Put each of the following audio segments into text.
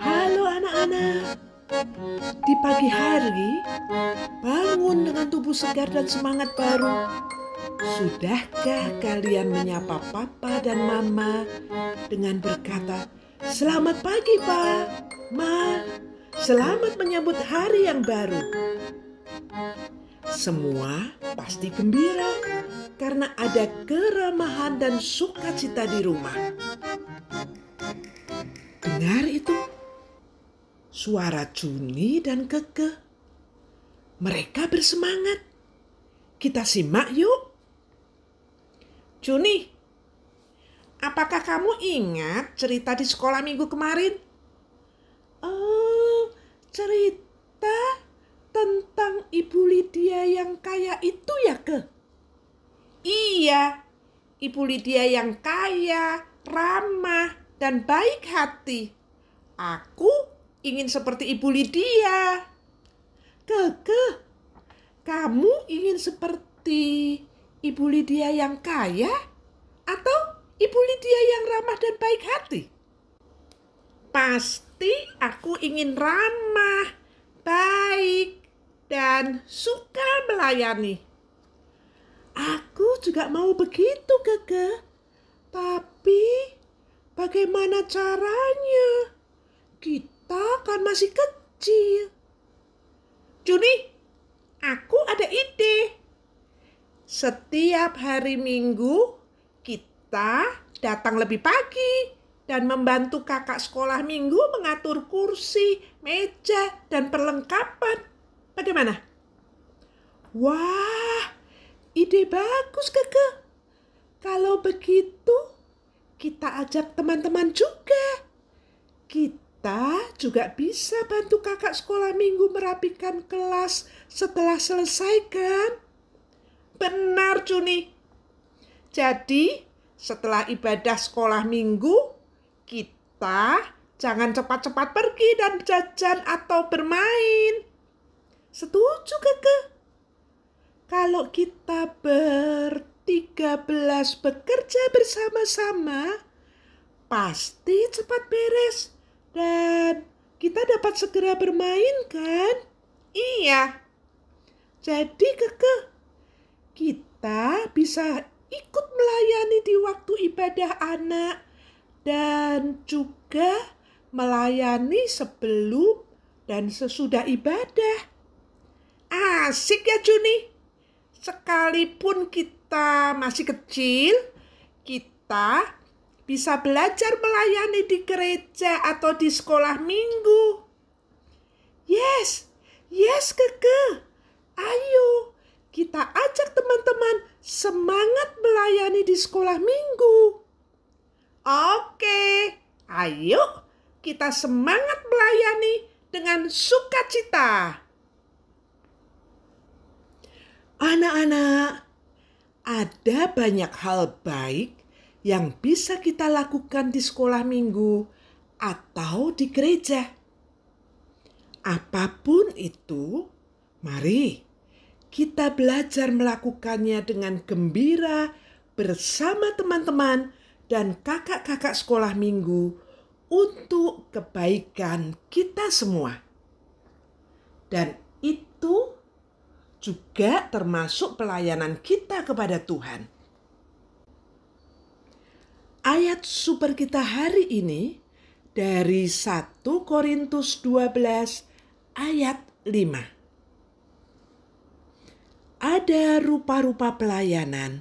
Halo anak-anak. Di pagi hari, bangun dengan tubuh segar dan semangat baru. Sudahkah kalian menyapa papa dan mama dengan berkata, "Selamat pagi, Pak. Ma, selamat menyambut hari yang baru." Semua pasti gembira karena ada keramahan dan sukacita di rumah. Dengar itu. Suara Juni dan Keke. Mereka bersemangat. Kita simak yuk. Juni, apakah kamu ingat cerita di sekolah minggu kemarin? Oh, cerita tentang Ibu Lydia yang kaya itu ya, Ke? Iya, Ibu Lydia yang kaya, ramah, dan baik hati. Aku ingin seperti Ibu Lydia. Keke, kamu ingin seperti Ibu Lydia yang kaya atau Ibu Lydia yang ramah dan baik hati? Pasti aku ingin ramah, baik, dan suka melayani. Aku juga mau begitu, Keke. Tapi Bagaimana caranya? Kita kan masih kecil. Juni, aku ada ide. Setiap hari Minggu kita datang lebih pagi dan membantu kakak sekolah minggu mengatur kursi, meja, dan perlengkapan. Bagaimana? Wah, ide bagus, Keke. Kalau begitu, kita ajak teman-teman juga. Kita juga bisa bantu kakak sekolah minggu merapikan kelas setelah selesai kan? Benar, Juni. Jadi, setelah ibadah sekolah minggu, kita jangan cepat-cepat pergi dan jajan atau bermain. Setuju, Keke? Kalau kita ber 13 bekerja bersama-sama, pasti cepat beres dan kita dapat segera bermain kan? Iya. Jadi keke kita bisa ikut melayani di waktu ibadah anak dan juga melayani sebelum dan sesudah ibadah. Asik ya Juni sekalipun kita masih kecil, kita bisa belajar melayani di gereja atau di sekolah minggu. Yes, yes keke. Ayo, kita ajak teman-teman semangat melayani di sekolah minggu. Oke, ayo kita semangat melayani dengan sukacita. Anak-anak, ada banyak hal baik yang bisa kita lakukan di sekolah minggu atau di gereja. Apapun itu, mari kita belajar melakukannya dengan gembira bersama teman-teman dan kakak-kakak sekolah minggu untuk kebaikan kita semua. Dan itu juga termasuk pelayanan kita kepada Tuhan. Ayat super kita hari ini dari 1 Korintus 12 ayat 5. Ada rupa-rupa pelayanan,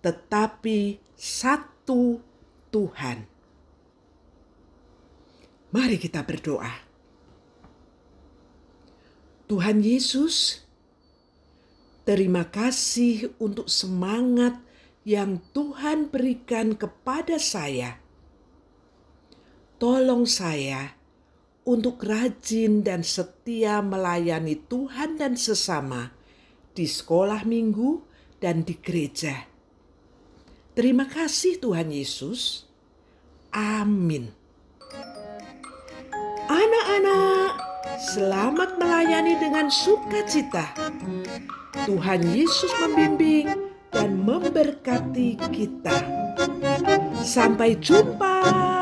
tetapi satu Tuhan. Mari kita berdoa. Tuhan Yesus, Terima kasih untuk semangat yang Tuhan berikan kepada saya. Tolong saya untuk rajin dan setia melayani Tuhan dan sesama di sekolah minggu dan di gereja. Terima kasih, Tuhan Yesus. Amin. selamat melayani dengan sukacita. Tuhan Yesus membimbing dan memberkati kita. Sampai jumpa.